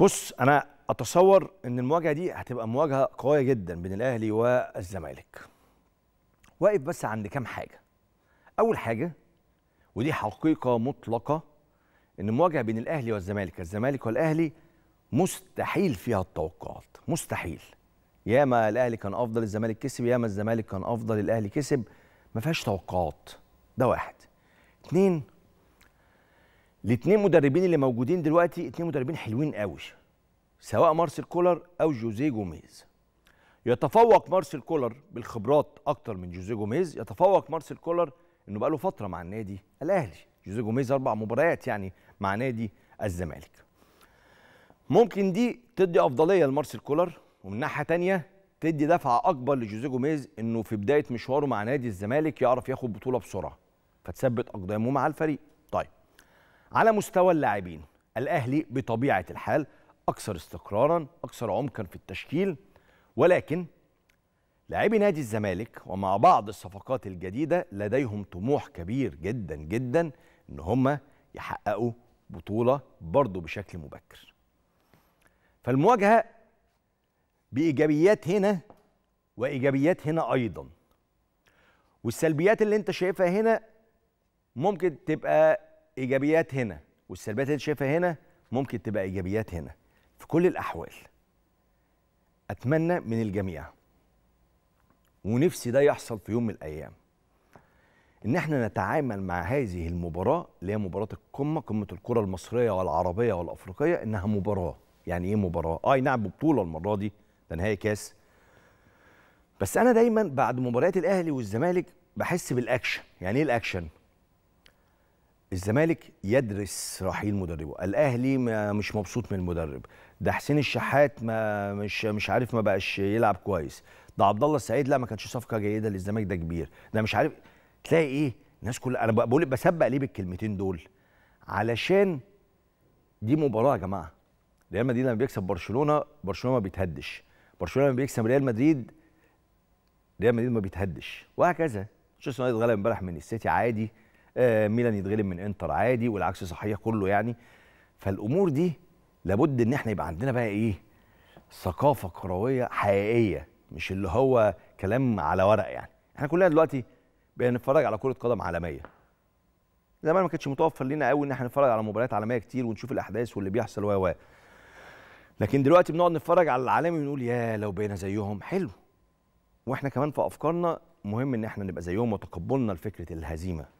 بص انا اتصور ان المواجهه دي هتبقى مواجهه قويه جدا بين الاهلي والزمالك واقف بس عند كام حاجه اول حاجه ودي حقيقه مطلقه ان المواجهه بين الاهلي والزمالك الزمالك والاهلي مستحيل فيها التوقعات مستحيل ياما الاهلي كان افضل الزمالك كسب ياما الزمالك كان افضل الاهلي كسب ما فيهاش توقعات ده واحد اتنين الاثنين مدربين اللي موجودين دلوقتي اثنين مدربين حلوين قوي سواء مارسيل كولر او جوزيه جوميز يتفوق مارسيل كولر بالخبرات اكتر من جوزيه جوميز يتفوق مارسيل كولر انه بقاله فتره مع النادي الاهلي جوزيه جوميز اربع مباريات يعني مع نادي الزمالك ممكن دي تدي افضليه لمارسيل كولر ومن ناحيه ثانيه تدي دفعه اكبر لجوزيه جوميز انه في بدايه مشواره مع نادي الزمالك يعرف ياخد بطوله بسرعه فتثبت اقدامه مع الفريق طيب على مستوى اللاعبين الاهلي بطبيعه الحال اكثر استقرارا اكثر عمقا في التشكيل ولكن لاعبي نادي الزمالك ومع بعض الصفقات الجديده لديهم طموح كبير جدا جدا ان هم يحققوا بطوله برضه بشكل مبكر فالمواجهه بايجابيات هنا وايجابيات هنا ايضا والسلبيات اللي انت شايفها هنا ممكن تبقى ايجابيات هنا والسلبيات اللي انت شايفها هنا ممكن تبقى ايجابيات هنا في كل الاحوال اتمنى من الجميع ونفسي ده يحصل في يوم من الايام ان احنا نتعامل مع هذه المباراه اللي هي مباراه القمه قمه الكره المصريه والعربيه والافريقيه انها مباراه يعني ايه مباراه آه، اي آه نعم ببطوله المره دي ده نهائي كاس بس انا دايما بعد مباريات الاهلي والزمالك بحس بالاكشن يعني ايه الاكشن الزمالك يدرس رحيل مدربه الاهلي ما مش مبسوط من المدرب ده حسين الشحات ما مش مش عارف ما بقاش يلعب كويس ده عبد الله السعيد لا ما كانتش صفقه جيده للزمالك ده كبير ده مش عارف تلاقي ايه الناس كلها انا بقول بسبق ليه بالكلمتين دول علشان دي مباراه يا جماعه ريال مدريد لما بيكسب برشلونه برشلونه ما بيتهدش برشلونه لما بيكسب ريال مدريد ريال مدريد ما بيتهدش وهكذا مانشستر يونايتد غلب امبارح من السيتي عادي آه، ميلان يتغلب من انتر عادي والعكس صحيح كله يعني فالامور دي لابد ان احنا يبقى عندنا بقى ايه ثقافه كرويه حقيقيه مش اللي هو كلام على ورق يعني احنا كلنا دلوقتي بنتفرج على كره قدم عالميه زمان ما كانتش متوفر لنا قوي ان احنا نتفرج على مباريات عالميه كتير ونشوف الاحداث واللي بيحصل و لكن دلوقتي بنقعد نتفرج على العالمي ونقول يا لو بقينا زيهم حلو واحنا كمان في افكارنا مهم ان احنا نبقى زيهم وتقبلنا لفكره الهزيمه